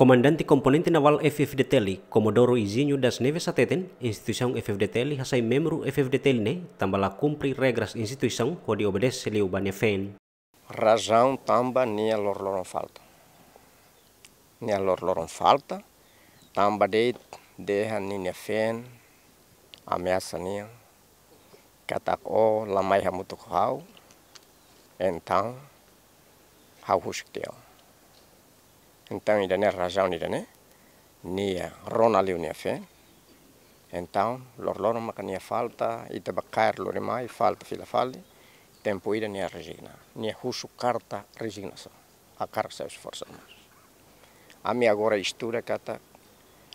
Komandan komponen componente naval Teli, Komodoro Izinho das Neves Ateten, instituição Teli hasai FFD Teli ne, tambala kumpri regras instituição, obedes obedece leu banefem. Razão tamba nia lor loron falta. Nia lor loron falta, tamba deit deha nia fen, ameasa nia, katak o lamai hamutuk hau, entang, hau huskdeo. Então, é ainda é? nem razão, é ainda nem. Nia Ronaldo nia fé. Então, lor lor uma nia falta, ita bacar lor mais falta fila fali. Tempo ida nia resigna. Nia husu carta resignação. A carga seus forças mais. A minha agora estuda kata,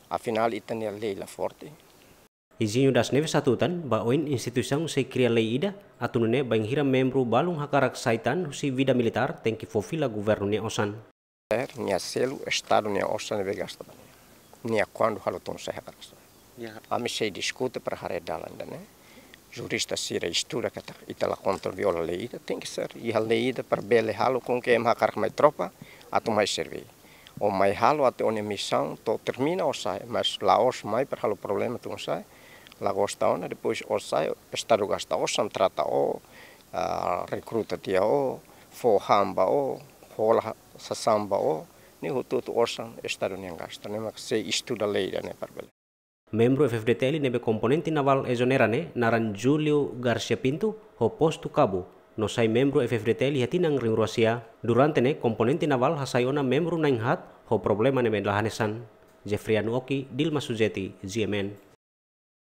afinal ita lei leila forte. Izinho das neves satutan, baoin instituição se cria lei ida, atunune bang hira membro balung hakarak saitan husi vida militar, tenki fofila governo nia osan. Nia selu estado nia osa nebe gasta bani. Nia quando halutun sehe gasta. Ami sei discute para hare dalan dane. Né? Jurista sira estuda kata itala contra viola leida tem que ser e a leida para bele halo com que emha é carga mai tropa ato mai servi. O mai halo até onde missão to termina o sai, mas lá os mai para halo problema tu sai. Lá gosta ona depois o sai estado gasta o trata o ah, recruta tia o for hamba o hola sasamba o ni hutu tu orsan estado ni angasta ne mak se istuda leira ne parbele membro FFDTL nebe komponenti naval ezonerane naran Julio Garcia Pinto ho postu cabo no sai membro FFDTL hatinang ring Rusia durante ne komponenti naval hasayona membro naing hat ho problema ne lahanesan Jeffrey Anuoki Dilma Sujeti GMN